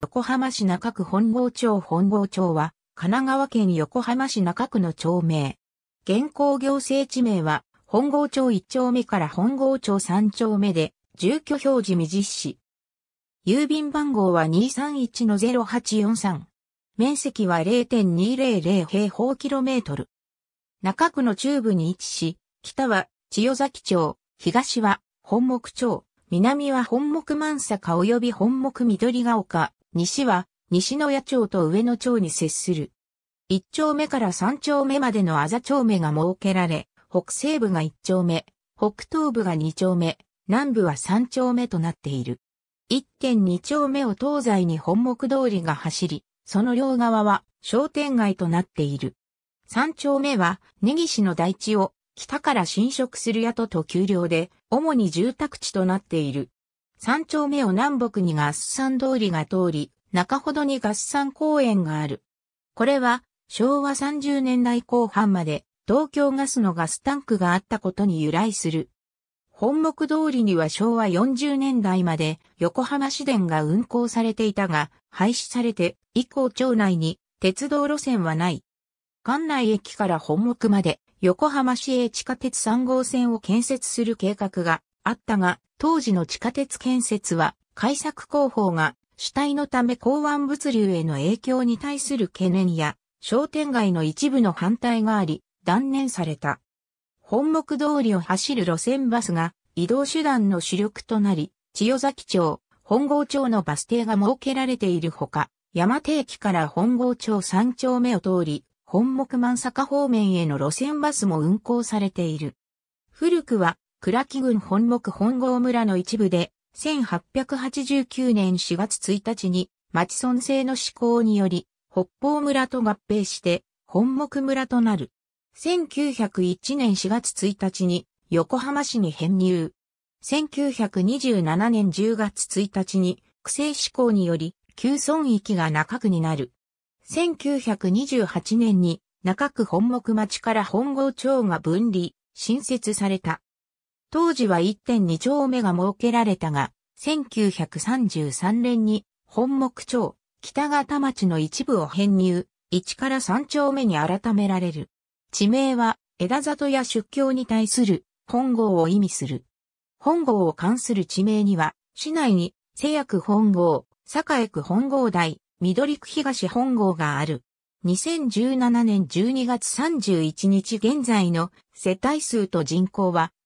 横浜市中区本郷町本郷町は、神奈川県横浜市中区の町名。現行行政地名は、本郷町1丁目から本郷町3丁目で、住居表示未実施。郵便番号は231-0843。面積は0.200平方キロメートル。中区の中部に位置し、北は千代崎町、東は本木町、南は本木万坂及び本木緑が丘、西は西野谷町と上野町に接する。一丁目から三丁目までのあざ丁目が設けられ、北西部が一丁目、北東部が二丁目、南部は三丁目となっている。1.2丁目を東西に本木通りが走り、その両側は商店街となっている。三丁目は根岸の台地を北から侵食する宿と丘陵で、主に住宅地となっている。三丁目を南北に合算通りが通り、中ほどに合算公園がある。これは昭和30年代後半まで東京ガスのガスタンクがあったことに由来する。本木通りには昭和40年代まで横浜市電が運行されていたが、廃止されて以降町内に鉄道路線はない。館内駅から本木まで横浜市営地下鉄3号線を建設する計画があったが、当時の地下鉄建設は、開削工法が主体のため港湾物流への影響に対する懸念や、商店街の一部の反対があり、断念された。本木通りを走る路線バスが移動手段の主力となり、千代崎町、本郷町のバス停が設けられているほか、山手駅から本郷町三丁目を通り、本木万坂方面への路線バスも運行されている。古くは倉木郡本木本郷村の一部で、1889年4月1日に、町村制の施行により、北方村と合併して、本木村となる。1901年4月1日に、横浜市に編入。1927年10月1日に、区政施行により、旧村域が中区になる。1928年に、中区本木町から本郷町が分離、新設された。当時は1.2丁目が設けられたが、1933年に本木町、北方町の一部を編入、1から3丁目に改められる。地名は枝里や出郷に対する本郷を意味する。本郷を関する地名には、市内に西役本郷、栄区本郷台、緑区東本郷がある。2017年12月31日現在の世帯数と人口は